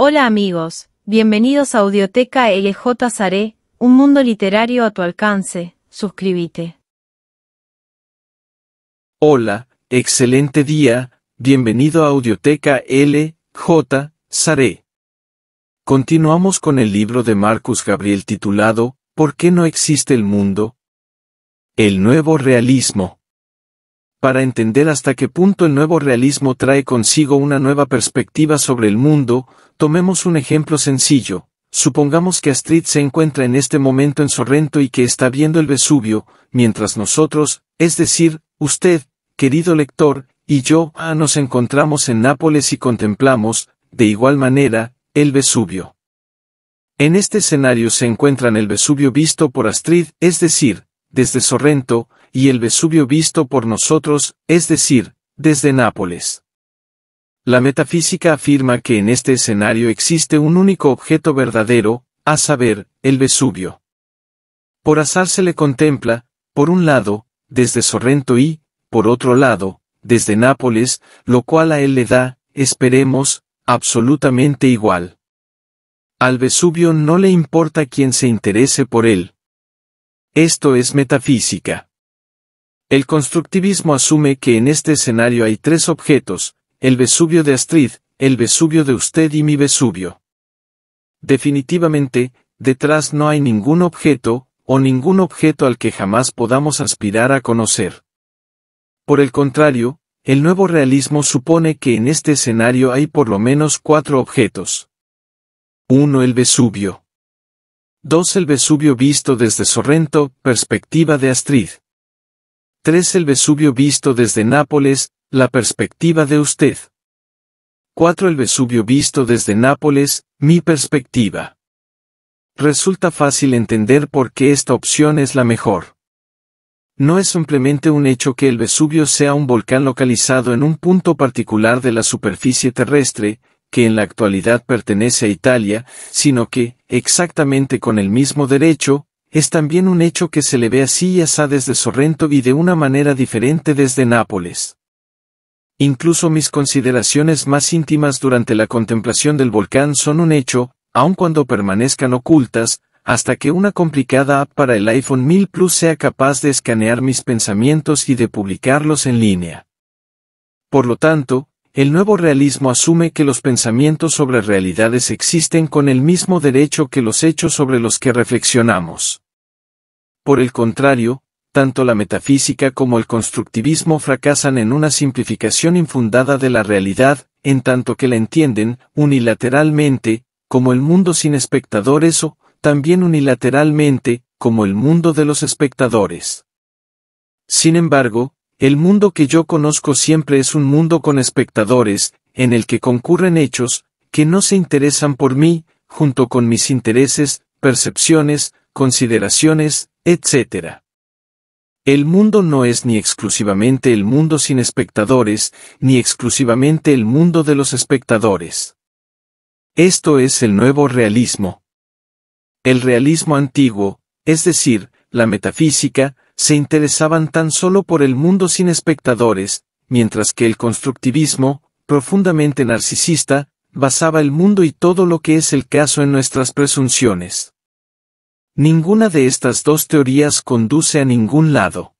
Hola amigos, bienvenidos a Audioteca LJ Saré, un mundo literario a tu alcance, suscríbete. Hola, excelente día, bienvenido a Audioteca LJ Saré. Continuamos con el libro de Marcus Gabriel titulado ¿Por qué no existe el mundo? El nuevo realismo para entender hasta qué punto el nuevo realismo trae consigo una nueva perspectiva sobre el mundo, tomemos un ejemplo sencillo. Supongamos que Astrid se encuentra en este momento en Sorrento y que está viendo el Vesubio, mientras nosotros, es decir, usted, querido lector, y yo, ah, nos encontramos en Nápoles y contemplamos, de igual manera, el Vesubio. En este escenario se encuentran el Vesubio visto por Astrid, es decir, desde Sorrento, y el Vesubio visto por nosotros, es decir, desde Nápoles. La metafísica afirma que en este escenario existe un único objeto verdadero, a saber, el Vesubio. Por azar se le contempla, por un lado, desde Sorrento y, por otro lado, desde Nápoles, lo cual a él le da, esperemos, absolutamente igual. Al Vesubio no le importa quien se interese por él. Esto es metafísica. El constructivismo asume que en este escenario hay tres objetos, el Vesubio de Astrid, el Vesubio de usted y mi Vesubio. Definitivamente, detrás no hay ningún objeto, o ningún objeto al que jamás podamos aspirar a conocer. Por el contrario, el nuevo realismo supone que en este escenario hay por lo menos cuatro objetos. 1. El Vesubio. 2. El Vesubio visto desde Sorrento, perspectiva de Astrid. 3. El Vesubio visto desde Nápoles, la perspectiva de usted. 4. El Vesubio visto desde Nápoles, mi perspectiva. Resulta fácil entender por qué esta opción es la mejor. No es simplemente un hecho que el Vesubio sea un volcán localizado en un punto particular de la superficie terrestre, que en la actualidad pertenece a Italia, sino que, exactamente con el mismo derecho, es también un hecho que se le ve así y así desde Sorrento y de una manera diferente desde Nápoles. Incluso mis consideraciones más íntimas durante la contemplación del volcán son un hecho, aun cuando permanezcan ocultas, hasta que una complicada app para el iPhone 1000 Plus sea capaz de escanear mis pensamientos y de publicarlos en línea. Por lo tanto, el nuevo realismo asume que los pensamientos sobre realidades existen con el mismo derecho que los hechos sobre los que reflexionamos. Por el contrario, tanto la metafísica como el constructivismo fracasan en una simplificación infundada de la realidad, en tanto que la entienden, unilateralmente, como el mundo sin espectadores o, también unilateralmente, como el mundo de los espectadores. Sin embargo, el mundo que yo conozco siempre es un mundo con espectadores, en el que concurren hechos, que no se interesan por mí, junto con mis intereses, percepciones, consideraciones, etc. El mundo no es ni exclusivamente el mundo sin espectadores, ni exclusivamente el mundo de los espectadores. Esto es el nuevo realismo. El realismo antiguo, es decir, la metafísica, se interesaban tan solo por el mundo sin espectadores, mientras que el constructivismo, profundamente narcisista, basaba el mundo y todo lo que es el caso en nuestras presunciones. Ninguna de estas dos teorías conduce a ningún lado.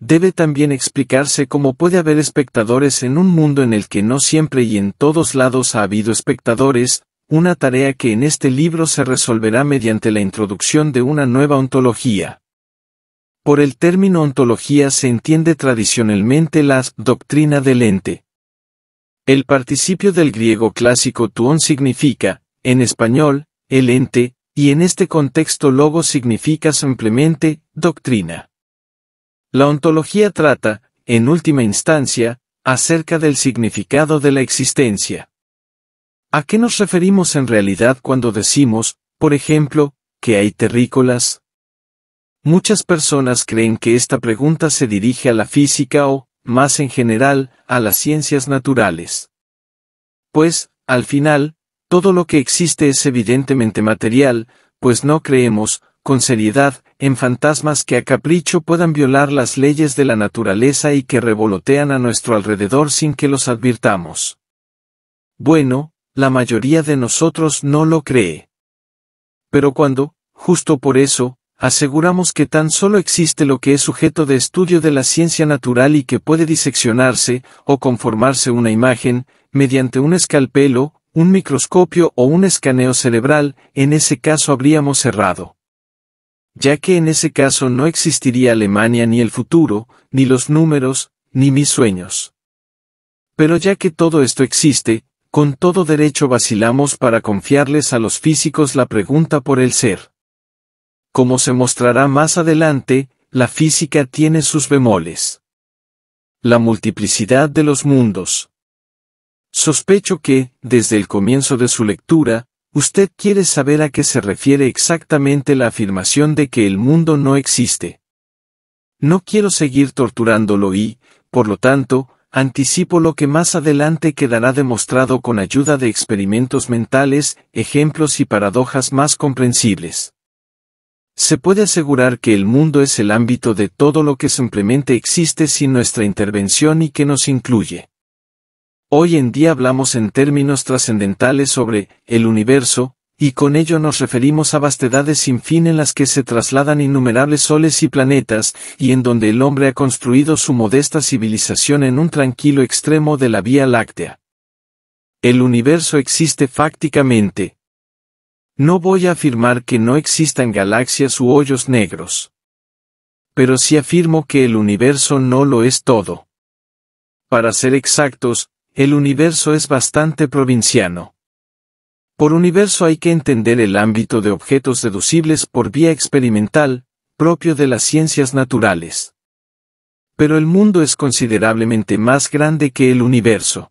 Debe también explicarse cómo puede haber espectadores en un mundo en el que no siempre y en todos lados ha habido espectadores, una tarea que en este libro se resolverá mediante la introducción de una nueva ontología. Por el término ontología se entiende tradicionalmente la doctrina del ente. El participio del griego clásico tuon significa, en español, el ente, y en este contexto logo significa simplemente, doctrina. La ontología trata, en última instancia, acerca del significado de la existencia. ¿A qué nos referimos en realidad cuando decimos, por ejemplo, que hay terrícolas? Muchas personas creen que esta pregunta se dirige a la física o, más en general, a las ciencias naturales. Pues, al final, todo lo que existe es evidentemente material, pues no creemos, con seriedad, en fantasmas que a capricho puedan violar las leyes de la naturaleza y que revolotean a nuestro alrededor sin que los advirtamos. Bueno, la mayoría de nosotros no lo cree. Pero cuando, justo por eso, aseguramos que tan solo existe lo que es sujeto de estudio de la ciencia natural y que puede diseccionarse, o conformarse una imagen, mediante un escalpelo, un microscopio o un escaneo cerebral, en ese caso habríamos cerrado. Ya que en ese caso no existiría Alemania ni el futuro, ni los números, ni mis sueños. Pero ya que todo esto existe, con todo derecho vacilamos para confiarles a los físicos la pregunta por el ser. Como se mostrará más adelante, la física tiene sus bemoles. La multiplicidad de los mundos. Sospecho que, desde el comienzo de su lectura, usted quiere saber a qué se refiere exactamente la afirmación de que el mundo no existe. No quiero seguir torturándolo y, por lo tanto, anticipo lo que más adelante quedará demostrado con ayuda de experimentos mentales, ejemplos y paradojas más comprensibles. Se puede asegurar que el mundo es el ámbito de todo lo que simplemente existe sin nuestra intervención y que nos incluye. Hoy en día hablamos en términos trascendentales sobre el universo, y con ello nos referimos a vastedades sin fin en las que se trasladan innumerables soles y planetas, y en donde el hombre ha construido su modesta civilización en un tranquilo extremo de la Vía Láctea. El universo existe fácticamente, no voy a afirmar que no existan galaxias u hoyos negros. Pero sí afirmo que el universo no lo es todo. Para ser exactos, el universo es bastante provinciano. Por universo hay que entender el ámbito de objetos deducibles por vía experimental, propio de las ciencias naturales. Pero el mundo es considerablemente más grande que el universo.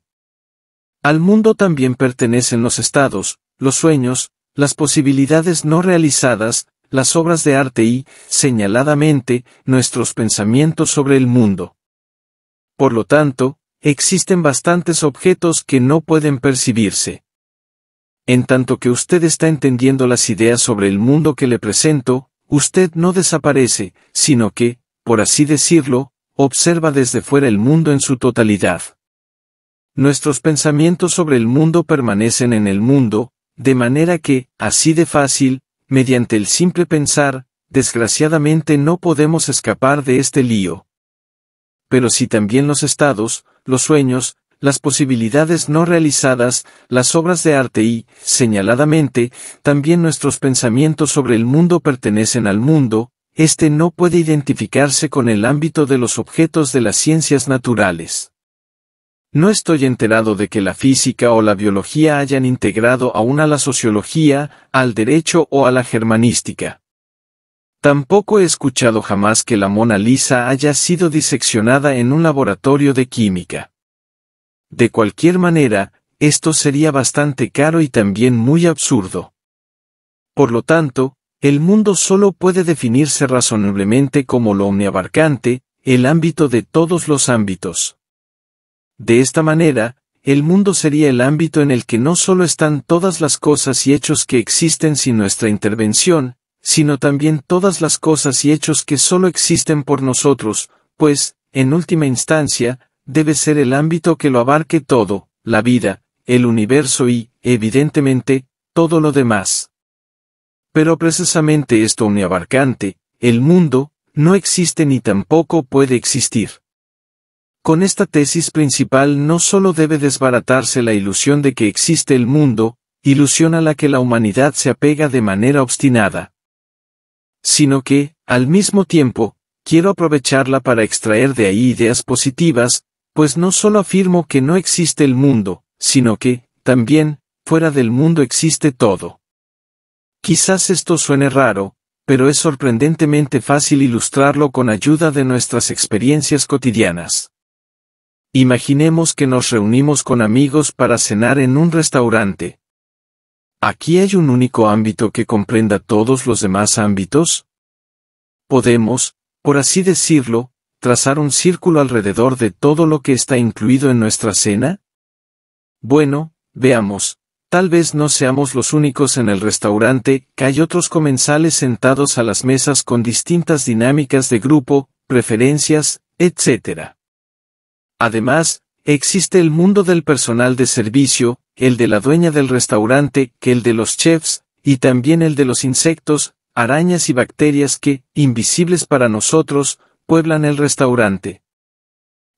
Al mundo también pertenecen los estados, los sueños, las posibilidades no realizadas, las obras de arte y, señaladamente, nuestros pensamientos sobre el mundo. Por lo tanto, existen bastantes objetos que no pueden percibirse. En tanto que usted está entendiendo las ideas sobre el mundo que le presento, usted no desaparece, sino que, por así decirlo, observa desde fuera el mundo en su totalidad. Nuestros pensamientos sobre el mundo permanecen en el mundo, de manera que, así de fácil, mediante el simple pensar, desgraciadamente no podemos escapar de este lío. Pero si también los estados, los sueños, las posibilidades no realizadas, las obras de arte y, señaladamente, también nuestros pensamientos sobre el mundo pertenecen al mundo, este no puede identificarse con el ámbito de los objetos de las ciencias naturales. No estoy enterado de que la física o la biología hayan integrado aún a la sociología, al derecho o a la germanística. Tampoco he escuchado jamás que la Mona Lisa haya sido diseccionada en un laboratorio de química. De cualquier manera, esto sería bastante caro y también muy absurdo. Por lo tanto, el mundo solo puede definirse razonablemente como lo omniabarcante, el ámbito de todos los ámbitos. De esta manera, el mundo sería el ámbito en el que no solo están todas las cosas y hechos que existen sin nuestra intervención, sino también todas las cosas y hechos que solo existen por nosotros, pues, en última instancia, debe ser el ámbito que lo abarque todo, la vida, el universo y, evidentemente, todo lo demás. Pero precisamente esto uniabarcante, el mundo, no existe ni tampoco puede existir. Con esta tesis principal no solo debe desbaratarse la ilusión de que existe el mundo, ilusión a la que la humanidad se apega de manera obstinada, sino que, al mismo tiempo, quiero aprovecharla para extraer de ahí ideas positivas, pues no solo afirmo que no existe el mundo, sino que, también, fuera del mundo existe todo. Quizás esto suene raro, pero es sorprendentemente fácil ilustrarlo con ayuda de nuestras experiencias cotidianas. Imaginemos que nos reunimos con amigos para cenar en un restaurante. ¿Aquí hay un único ámbito que comprenda todos los demás ámbitos? Podemos, por así decirlo, trazar un círculo alrededor de todo lo que está incluido en nuestra cena? Bueno, veamos, tal vez no seamos los únicos en el restaurante, que hay otros comensales sentados a las mesas con distintas dinámicas de grupo, preferencias, etc. Además, existe el mundo del personal de servicio, el de la dueña del restaurante, que el de los chefs, y también el de los insectos, arañas y bacterias que, invisibles para nosotros, pueblan el restaurante.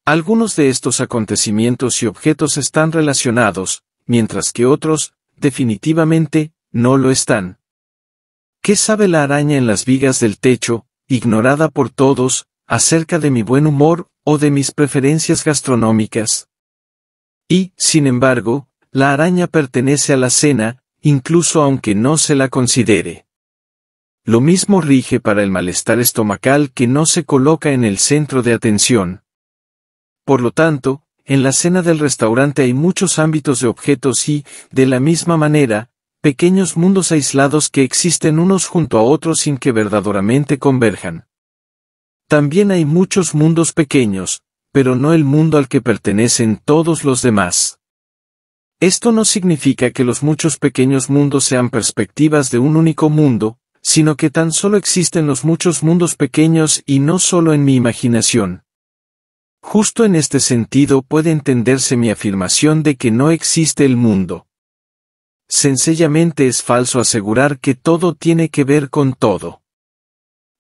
Algunos de estos acontecimientos y objetos están relacionados, mientras que otros, definitivamente, no lo están. ¿Qué sabe la araña en las vigas del techo, ignorada por todos, acerca de mi buen humor, o de mis preferencias gastronómicas. Y, sin embargo, la araña pertenece a la cena, incluso aunque no se la considere. Lo mismo rige para el malestar estomacal que no se coloca en el centro de atención. Por lo tanto, en la cena del restaurante hay muchos ámbitos de objetos y, de la misma manera, pequeños mundos aislados que existen unos junto a otros sin que verdaderamente converjan. También hay muchos mundos pequeños, pero no el mundo al que pertenecen todos los demás. Esto no significa que los muchos pequeños mundos sean perspectivas de un único mundo, sino que tan solo existen los muchos mundos pequeños y no solo en mi imaginación. Justo en este sentido puede entenderse mi afirmación de que no existe el mundo. Sencillamente es falso asegurar que todo tiene que ver con todo.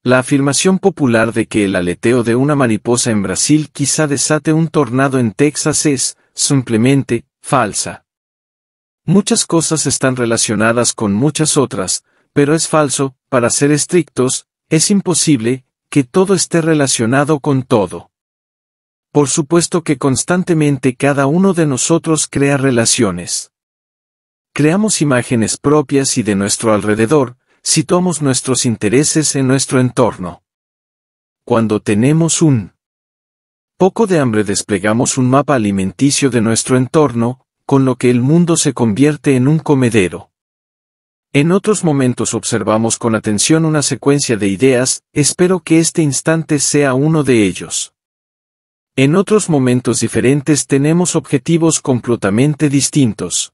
La afirmación popular de que el aleteo de una mariposa en Brasil quizá desate un tornado en Texas es, simplemente, falsa. Muchas cosas están relacionadas con muchas otras, pero es falso, para ser estrictos, es imposible, que todo esté relacionado con todo. Por supuesto que constantemente cada uno de nosotros crea relaciones. Creamos imágenes propias y de nuestro alrededor, situamos nuestros intereses en nuestro entorno. Cuando tenemos un poco de hambre desplegamos un mapa alimenticio de nuestro entorno, con lo que el mundo se convierte en un comedero. En otros momentos observamos con atención una secuencia de ideas, espero que este instante sea uno de ellos. En otros momentos diferentes tenemos objetivos completamente distintos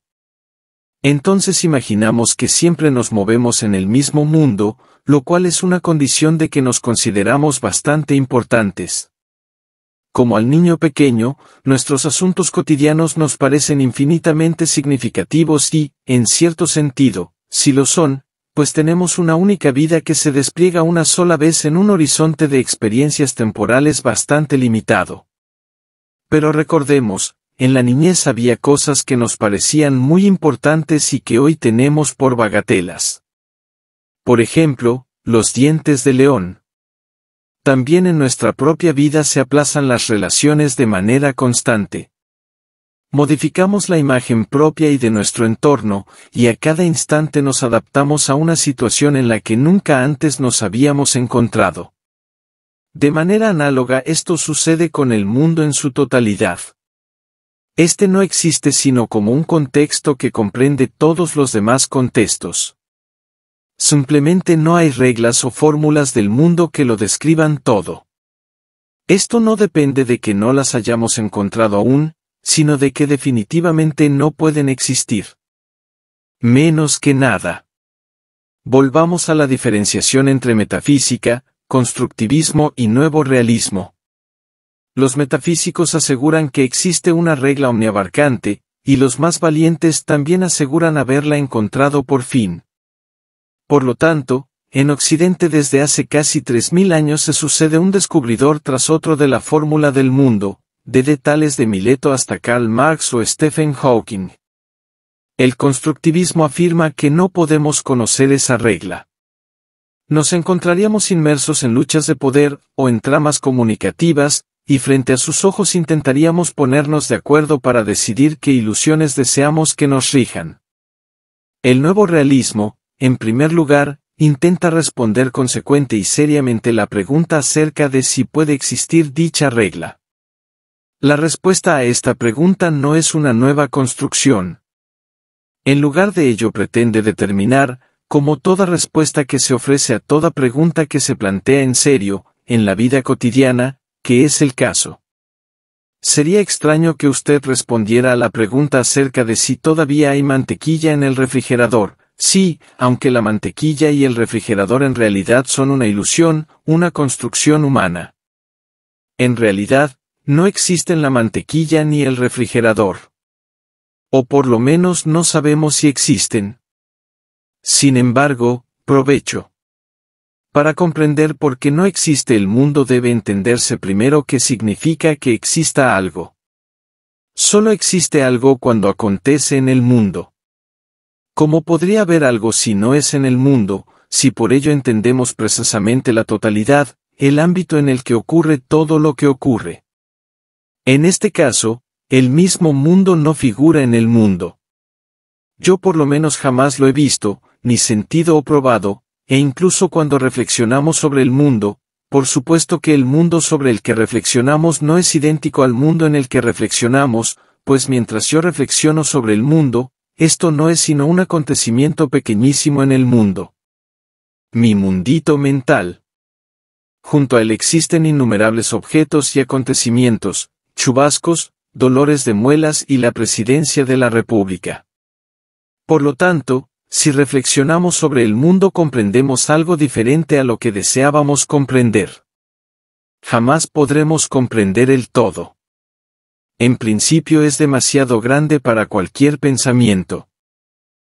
entonces imaginamos que siempre nos movemos en el mismo mundo, lo cual es una condición de que nos consideramos bastante importantes. Como al niño pequeño, nuestros asuntos cotidianos nos parecen infinitamente significativos y, en cierto sentido, si lo son, pues tenemos una única vida que se despliega una sola vez en un horizonte de experiencias temporales bastante limitado. Pero recordemos, en la niñez había cosas que nos parecían muy importantes y que hoy tenemos por bagatelas. Por ejemplo, los dientes de león. También en nuestra propia vida se aplazan las relaciones de manera constante. Modificamos la imagen propia y de nuestro entorno, y a cada instante nos adaptamos a una situación en la que nunca antes nos habíamos encontrado. De manera análoga esto sucede con el mundo en su totalidad. Este no existe sino como un contexto que comprende todos los demás contextos. Simplemente no hay reglas o fórmulas del mundo que lo describan todo. Esto no depende de que no las hayamos encontrado aún, sino de que definitivamente no pueden existir. Menos que nada. Volvamos a la diferenciación entre metafísica, constructivismo y nuevo realismo. Los metafísicos aseguran que existe una regla omniabarcante, y los más valientes también aseguran haberla encontrado por fin. Por lo tanto, en Occidente desde hace casi 3.000 años se sucede un descubridor tras otro de la fórmula del mundo, de detalles de Mileto hasta Karl Marx o Stephen Hawking. El constructivismo afirma que no podemos conocer esa regla. Nos encontraríamos inmersos en luchas de poder o en tramas comunicativas, y frente a sus ojos intentaríamos ponernos de acuerdo para decidir qué ilusiones deseamos que nos rijan. El nuevo realismo, en primer lugar, intenta responder consecuente y seriamente la pregunta acerca de si puede existir dicha regla. La respuesta a esta pregunta no es una nueva construcción. En lugar de ello pretende determinar, como toda respuesta que se ofrece a toda pregunta que se plantea en serio, en la vida cotidiana, que es el caso. Sería extraño que usted respondiera a la pregunta acerca de si todavía hay mantequilla en el refrigerador. Sí, aunque la mantequilla y el refrigerador en realidad son una ilusión, una construcción humana. En realidad, no existen la mantequilla ni el refrigerador. O por lo menos no sabemos si existen. Sin embargo, provecho. Para comprender por qué no existe el mundo debe entenderse primero qué significa que exista algo. Solo existe algo cuando acontece en el mundo. ¿Cómo podría haber algo si no es en el mundo, si por ello entendemos precisamente la totalidad, el ámbito en el que ocurre todo lo que ocurre? En este caso, el mismo mundo no figura en el mundo. Yo por lo menos jamás lo he visto, ni sentido o probado, e incluso cuando reflexionamos sobre el mundo, por supuesto que el mundo sobre el que reflexionamos no es idéntico al mundo en el que reflexionamos, pues mientras yo reflexiono sobre el mundo, esto no es sino un acontecimiento pequeñísimo en el mundo. Mi mundito mental. Junto a él existen innumerables objetos y acontecimientos, chubascos, dolores de muelas y la presidencia de la República. Por lo tanto, si reflexionamos sobre el mundo comprendemos algo diferente a lo que deseábamos comprender. Jamás podremos comprender el todo. En principio es demasiado grande para cualquier pensamiento.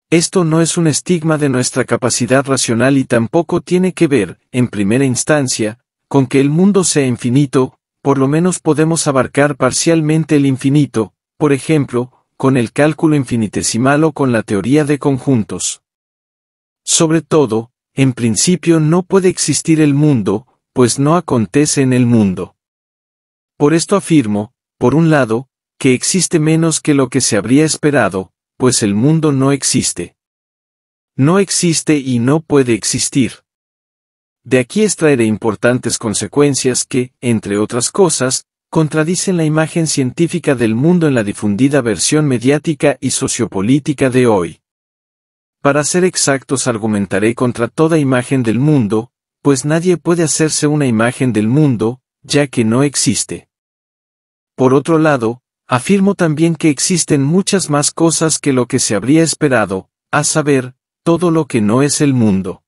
Esto no es un estigma de nuestra capacidad racional y tampoco tiene que ver, en primera instancia, con que el mundo sea infinito, por lo menos podemos abarcar parcialmente el infinito, por ejemplo, con el cálculo infinitesimal o con la teoría de conjuntos. Sobre todo, en principio no puede existir el mundo, pues no acontece en el mundo. Por esto afirmo, por un lado, que existe menos que lo que se habría esperado, pues el mundo no existe. No existe y no puede existir. De aquí extraeré importantes consecuencias que, entre otras cosas, contradicen la imagen científica del mundo en la difundida versión mediática y sociopolítica de hoy. Para ser exactos argumentaré contra toda imagen del mundo, pues nadie puede hacerse una imagen del mundo, ya que no existe. Por otro lado, afirmo también que existen muchas más cosas que lo que se habría esperado, a saber, todo lo que no es el mundo.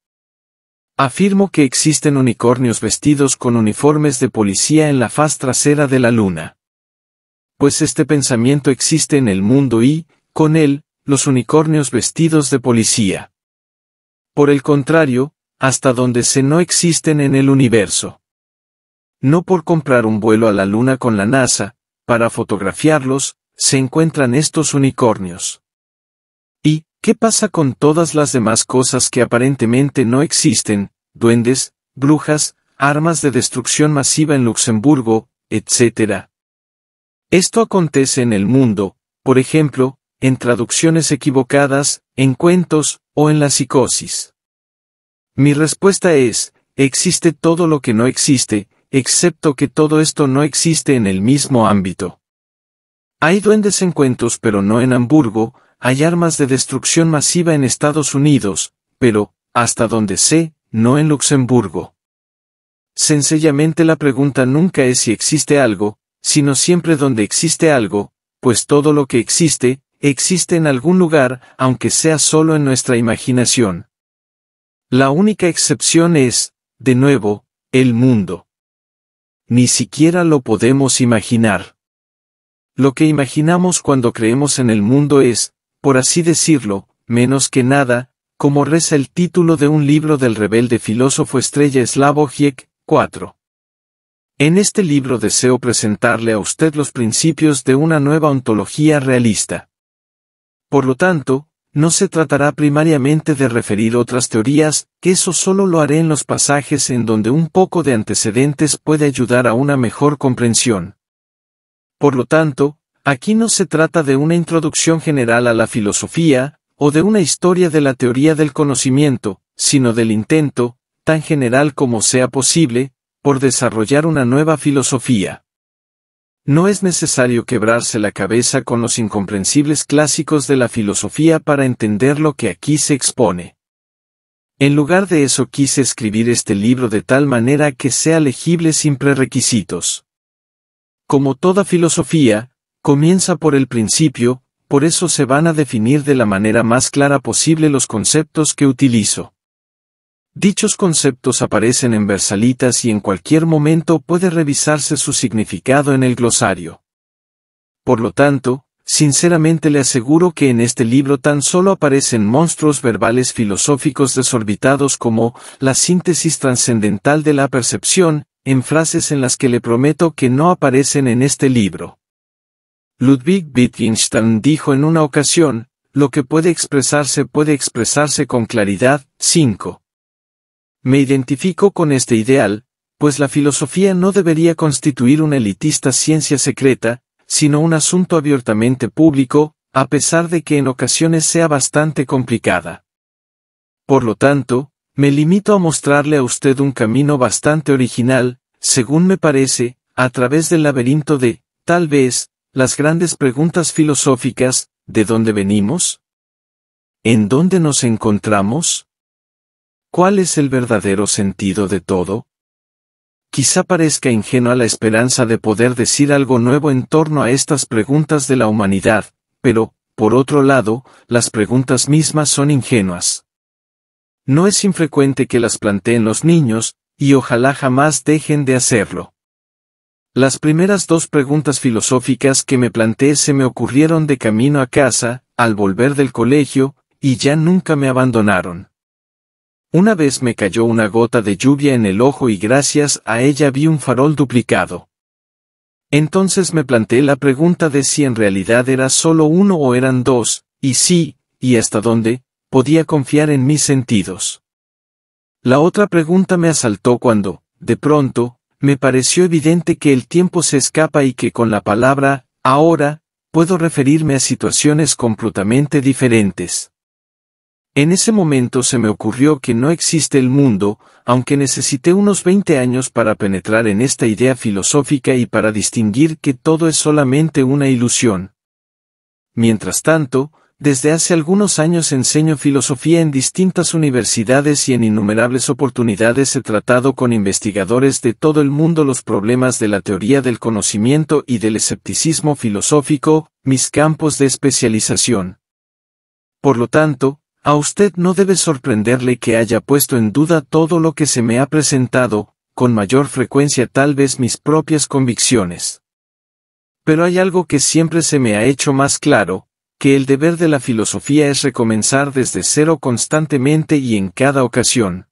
Afirmo que existen unicornios vestidos con uniformes de policía en la faz trasera de la luna. Pues este pensamiento existe en el mundo y, con él, los unicornios vestidos de policía. Por el contrario, hasta donde se no existen en el universo. No por comprar un vuelo a la luna con la NASA, para fotografiarlos, se encuentran estos unicornios. ¿Qué pasa con todas las demás cosas que aparentemente no existen? Duendes, brujas, armas de destrucción masiva en Luxemburgo, etc. Esto acontece en el mundo, por ejemplo, en traducciones equivocadas, en cuentos, o en la psicosis. Mi respuesta es, existe todo lo que no existe, excepto que todo esto no existe en el mismo ámbito. Hay duendes en cuentos pero no en Hamburgo, hay armas de destrucción masiva en Estados Unidos, pero, hasta donde sé, no en Luxemburgo. Sencillamente la pregunta nunca es si existe algo, sino siempre donde existe algo, pues todo lo que existe, existe en algún lugar, aunque sea solo en nuestra imaginación. La única excepción es, de nuevo, el mundo. Ni siquiera lo podemos imaginar. Lo que imaginamos cuando creemos en el mundo es, por así decirlo, menos que nada, como reza el título de un libro del rebelde filósofo estrella Slavoj 4. En este libro deseo presentarle a usted los principios de una nueva ontología realista. Por lo tanto, no se tratará primariamente de referir otras teorías, que eso solo lo haré en los pasajes en donde un poco de antecedentes puede ayudar a una mejor comprensión. Por lo tanto, Aquí no se trata de una introducción general a la filosofía, o de una historia de la teoría del conocimiento, sino del intento, tan general como sea posible, por desarrollar una nueva filosofía. No es necesario quebrarse la cabeza con los incomprensibles clásicos de la filosofía para entender lo que aquí se expone. En lugar de eso quise escribir este libro de tal manera que sea legible sin prerequisitos. Como toda filosofía, Comienza por el principio, por eso se van a definir de la manera más clara posible los conceptos que utilizo. Dichos conceptos aparecen en versalitas y en cualquier momento puede revisarse su significado en el glosario. Por lo tanto, sinceramente le aseguro que en este libro tan solo aparecen monstruos verbales filosóficos desorbitados como la síntesis trascendental de la percepción, en frases en las que le prometo que no aparecen en este libro. Ludwig Wittgenstein dijo en una ocasión, lo que puede expresarse puede expresarse con claridad. 5. Me identifico con este ideal, pues la filosofía no debería constituir una elitista ciencia secreta, sino un asunto abiertamente público, a pesar de que en ocasiones sea bastante complicada. Por lo tanto, me limito a mostrarle a usted un camino bastante original, según me parece, a través del laberinto de, tal vez, las grandes preguntas filosóficas, ¿de dónde venimos? ¿En dónde nos encontramos? ¿Cuál es el verdadero sentido de todo? Quizá parezca ingenua la esperanza de poder decir algo nuevo en torno a estas preguntas de la humanidad, pero, por otro lado, las preguntas mismas son ingenuas. No es infrecuente que las planteen los niños, y ojalá jamás dejen de hacerlo. Las primeras dos preguntas filosóficas que me planteé se me ocurrieron de camino a casa, al volver del colegio, y ya nunca me abandonaron. Una vez me cayó una gota de lluvia en el ojo y gracias a ella vi un farol duplicado. Entonces me planteé la pregunta de si en realidad era solo uno o eran dos, y sí, y hasta dónde, podía confiar en mis sentidos. La otra pregunta me asaltó cuando, de pronto, me pareció evidente que el tiempo se escapa y que con la palabra, ahora, puedo referirme a situaciones completamente diferentes. En ese momento se me ocurrió que no existe el mundo, aunque necesité unos 20 años para penetrar en esta idea filosófica y para distinguir que todo es solamente una ilusión. Mientras tanto, desde hace algunos años enseño filosofía en distintas universidades y en innumerables oportunidades he tratado con investigadores de todo el mundo los problemas de la teoría del conocimiento y del escepticismo filosófico, mis campos de especialización. Por lo tanto, a usted no debe sorprenderle que haya puesto en duda todo lo que se me ha presentado, con mayor frecuencia tal vez mis propias convicciones. Pero hay algo que siempre se me ha hecho más claro, que el deber de la filosofía es recomenzar desde cero constantemente y en cada ocasión,